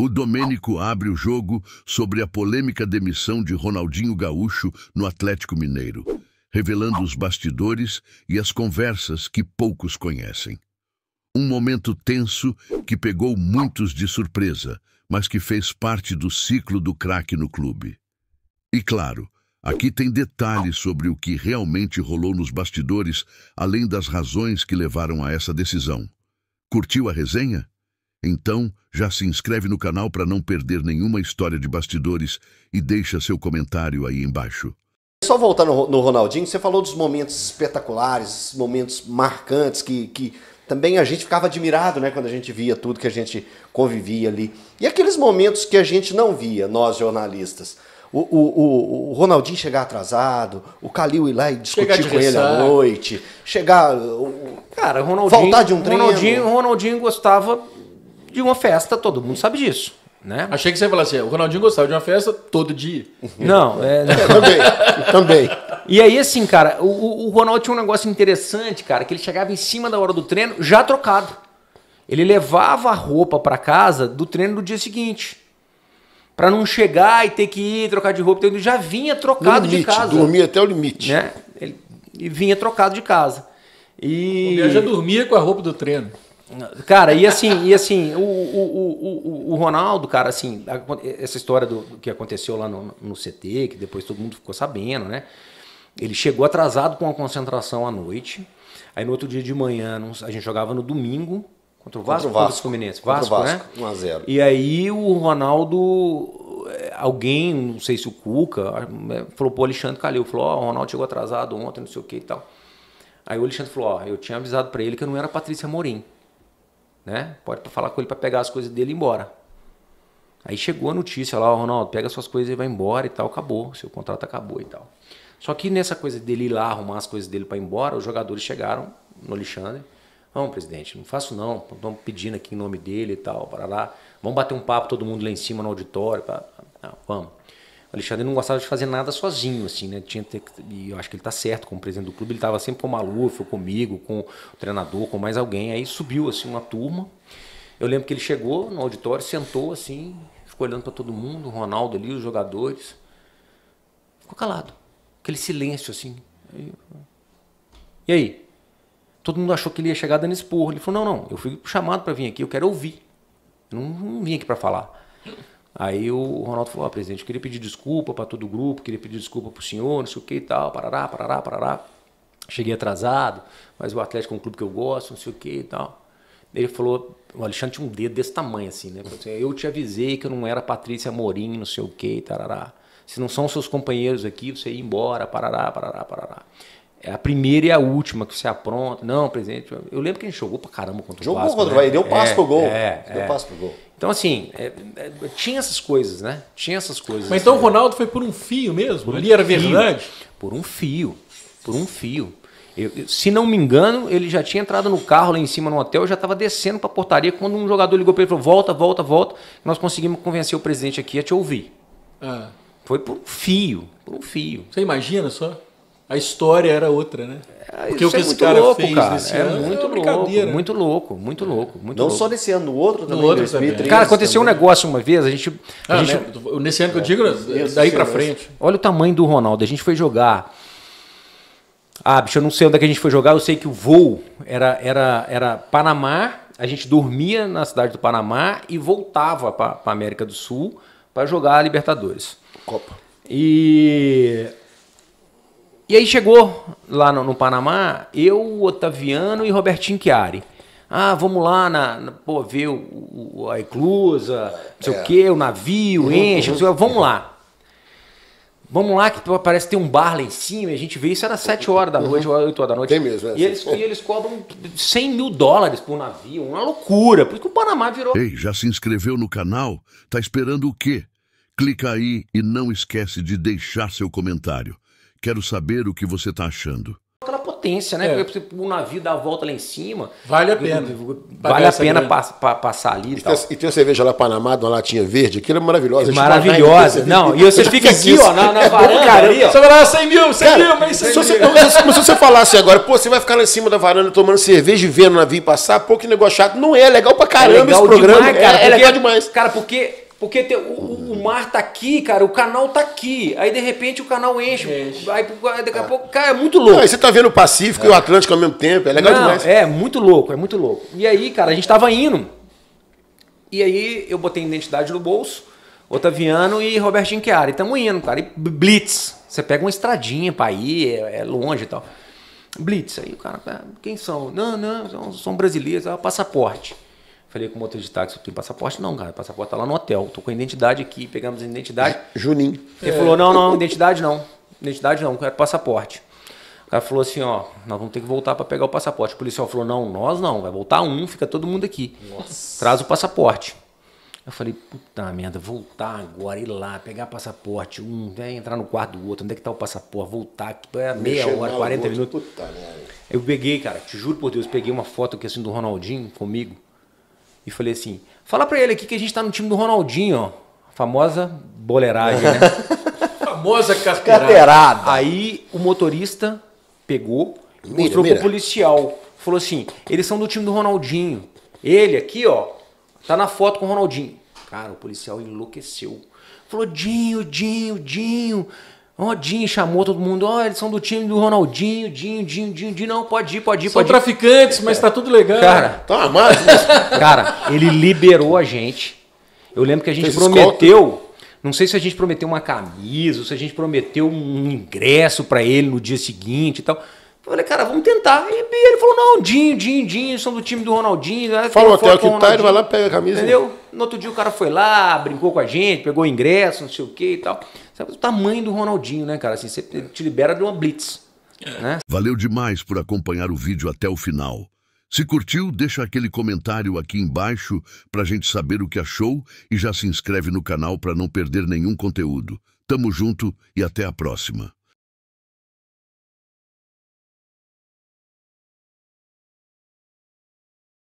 O Domênico abre o jogo sobre a polêmica demissão de Ronaldinho Gaúcho no Atlético Mineiro, revelando os bastidores e as conversas que poucos conhecem. Um momento tenso que pegou muitos de surpresa, mas que fez parte do ciclo do craque no clube. E claro, aqui tem detalhes sobre o que realmente rolou nos bastidores, além das razões que levaram a essa decisão. Curtiu a resenha? Então, já se inscreve no canal para não perder nenhuma história de bastidores e deixa seu comentário aí embaixo. Só voltar no, no Ronaldinho, você falou dos momentos espetaculares, momentos marcantes que, que também a gente ficava admirado, né, quando a gente via tudo que a gente convivia ali. E aqueles momentos que a gente não via, nós jornalistas. O, o, o, o Ronaldinho chegar atrasado, o Calil ir lá e discutir com ele à noite, chegar. O, Cara, o Ronaldinho. de um treino. Ronaldinho, Ronaldinho gostava de uma festa, todo mundo sabe disso. Né? Achei que você ia falar assim, o Ronaldinho gostava de uma festa todo dia. É, não, é... também, também. E aí, assim, cara, o, o Ronaldo tinha um negócio interessante, cara, que ele chegava em cima da hora do treino já trocado. Ele levava a roupa para casa do treino do dia seguinte. Pra não chegar e ter que ir trocar de roupa. Então, ele já vinha trocado limite, de casa. Dormia até o limite. Né? Ele, e vinha trocado de casa. E... O já dormia com a roupa do treino. Cara, e assim, e assim o, o, o, o Ronaldo, cara, assim, essa história do, do que aconteceu lá no, no CT, que depois todo mundo ficou sabendo, né? Ele chegou atrasado com a concentração à noite. Aí no outro dia de manhã, a gente jogava no domingo contra o Vasco, contra o Vasco, contra Vasco, contra o Vasco, né? 1 a 0. E aí o Ronaldo, eh, alguém, não sei se o Cuca, eh, falou pro Alexandre Calil, falou: "Ó, oh, o Ronaldo chegou atrasado ontem, não sei o que e tal". Aí o Alexandre falou: "Ó, oh, eu tinha avisado para ele que eu não era Patrícia Morim" né? Pode falar com ele para pegar as coisas dele e ir embora. Aí chegou a notícia lá, oh, Ronaldo, pega suas coisas e vai embora e tal, acabou, seu contrato acabou e tal. Só que nessa coisa dele ir lá arrumar as coisas dele para ir embora, os jogadores chegaram no Alexandre. Não, presidente, não faço não. Estamos pedindo aqui em nome dele e tal, para lá. Vamos bater um papo todo mundo lá em cima no auditório. Pra... Não, vamos. Alexandre não gostava de fazer nada sozinho, assim, né? Tinha ter, e eu acho que ele tá certo como presidente do clube, ele tava sempre com o Maluf, comigo, com o treinador, com mais alguém. Aí subiu, assim, uma turma. Eu lembro que ele chegou no auditório, sentou, assim, ficou olhando para todo mundo, o Ronaldo ali, os jogadores. Ficou calado. Aquele silêncio, assim. E aí? Todo mundo achou que ele ia chegar dando esporro. Ele falou: não, não, eu fui chamado para vir aqui, eu quero ouvir. Eu não, não vim aqui para falar. Aí o Ronaldo falou: ah, presidente, eu queria pedir desculpa para todo o grupo, queria pedir desculpa para o senhor, não sei o que e tal, parará, parará, parará. Cheguei atrasado, mas o Atlético é um clube que eu gosto, não sei o que e tal. Ele falou: o Alexandre tinha um dedo desse tamanho assim, né? Assim, eu te avisei que eu não era Patrícia Morim, não sei o que, e tarará. Se não são seus companheiros aqui, você ia embora, parará, parará, parará. É a primeira e a última que você apronta. Não, presidente, eu lembro que a gente jogou pra caramba contra o Vasco. Jogou contra o né? Vasco, deu passo é, pro gol. É, deu é. passo pro gol. Então, assim, é, é, tinha essas coisas, né? Tinha essas coisas. Mas então assim. o Ronaldo foi por um fio mesmo? Ele Ali um era fio, verdade? Por um fio. Por um fio. Eu, se não me engano, ele já tinha entrado no carro lá em cima no hotel, já estava descendo para a portaria quando um jogador ligou para ele e falou: volta, volta, volta. Nós conseguimos convencer o presidente aqui a te ouvir. Ah. Foi por um fio, por um fio. Você imagina só? a história era outra, né? É, Porque Isso o que é esse cara louco, fez cara. nesse é ano é muito é brincadeira. Louco, muito louco, muito louco. Muito Não louco. só nesse ano, no outro também, no outro também. Cara, aconteceu também. um negócio uma vez, a gente... A ah, gente... Né? Nesse ano que eu digo, é, daí pra frente. Olha o tamanho do Ronaldo, a gente foi jogar... Ah, bicho, eu não sei onde é que a gente foi jogar, eu sei que o voo era, era, era Panamá, a gente dormia na cidade do Panamá e voltava para América do Sul para jogar a Libertadores. Copa. E e aí chegou lá no, no Panamá, eu, Otaviano e Robertinho Chiari. Ah, vamos lá na, na pô, ver o, o, a eclusa, não sei é. o quê, o navio, uhum, enche, uhum. vamos lá. Vamos lá, que parece que tem um bar lá em cima, a gente vê isso era 7 horas da noite, uhum. 8 horas da noite. Tem mesmo, é e, assim. eles, e eles cobram 100 mil dólares por navio, uma loucura. Por isso que o Panamá virou. Ei, já se inscreveu no canal? Tá esperando o quê? Clica aí e não esquece de deixar seu comentário. Quero saber o que você está achando. Aquela potência, né? É. Porque o navio dá a volta lá em cima. Vale a pena. Vale a pena passar ali. E, e, tal. Tem, e tem uma cerveja lá Panamá, de uma latinha verde, aquilo é maravilhosa. Maravilhosa. Não, e você fica aqui, ó, na, na é varanda. Você vai lá, 100 mil, 100 cara, mil, mas 100 mil. Você, se você falasse agora, pô, você vai ficar lá em cima da varanda tomando cerveja e vendo o navio passar, pô, que negócio chato. Não é, legal pra caramba é legal esse programa. Demais, cara, é, é legal demais. Cara, porque porque tem, o, mar tá aqui, cara, o canal tá aqui. Aí de repente o canal enche. enche. Aí daqui a ah. pouco, cara, é muito louco. Não, aí você tá vendo o Pacífico é. e o Atlântico ao mesmo tempo, é legal Não, demais. É, muito louco, é muito louco. E aí, cara, a gente tava indo. E aí eu botei identidade no bolso, Otaviano e Robertinho Chiari. Tamo indo, cara. E Blitz. Você pega uma estradinha pra ir, é, é longe e tal. Blitz, aí o cara, ah, quem são? Não, não, são, são brasileiros, ah, passaporte. Falei com o motor de táxi, tem passaporte? Não, cara, passaporte tá lá no hotel. Tô com a identidade aqui, pegamos a identidade. Juninho. Ele é. falou, não, não, identidade não. Identidade não, quero passaporte. O cara falou assim, ó, nós vamos ter que voltar para pegar o passaporte. O policial falou, não, nós não, vai voltar um, fica todo mundo aqui. Nossa. Traz o passaporte. Eu falei, puta merda, voltar agora, ir lá, pegar passaporte, um, vem entrar no quarto do outro, onde é que tá o passaporte, voltar, é meia hora, 40 minutos. Puta, eu peguei, cara, te juro por Deus, peguei uma foto aqui assim do Ronaldinho comigo e falei assim: fala pra ele aqui que a gente tá no time do Ronaldinho, ó. A famosa boleiragem, né? famosa carteirada. carteirada. Aí o motorista pegou, e mostrou mira. pro policial. Falou assim: eles são do time do Ronaldinho. Ele aqui, ó, tá na foto com o Ronaldinho. Cara, o policial enlouqueceu. Falou: Dinho, Dinho, Dinho. Ó, Dinho chamou todo mundo. Ó, oh, eles são do time do Ronaldinho, Dinho, Dinho, Dinho, Dinho. Não, pode ir, pode ir, são pode ir. São traficantes, mas tá tudo legal. Cara, tá, mas... cara, ele liberou a gente. Eu lembro que a gente Fez prometeu. Escolta. Não sei se a gente prometeu uma camisa, ou se a gente prometeu um ingresso para ele no dia seguinte e tal. Eu falei, cara, vamos tentar. E ele falou, não, Dinho, Dinho, Dinho, são do time do Ronaldinho. Né? Fala o hotel que tá, ele vai lá, pega a camisa. Entendeu? No outro dia o cara foi lá, brincou com a gente, pegou ingresso, não sei o que e tal. Sabe o tamanho do Ronaldinho, né, cara? Assim, você te libera de uma blitz. É. Né? Valeu demais por acompanhar o vídeo até o final. Se curtiu, deixa aquele comentário aqui embaixo pra gente saber o que achou e já se inscreve no canal para não perder nenhum conteúdo. Tamo junto e até a próxima.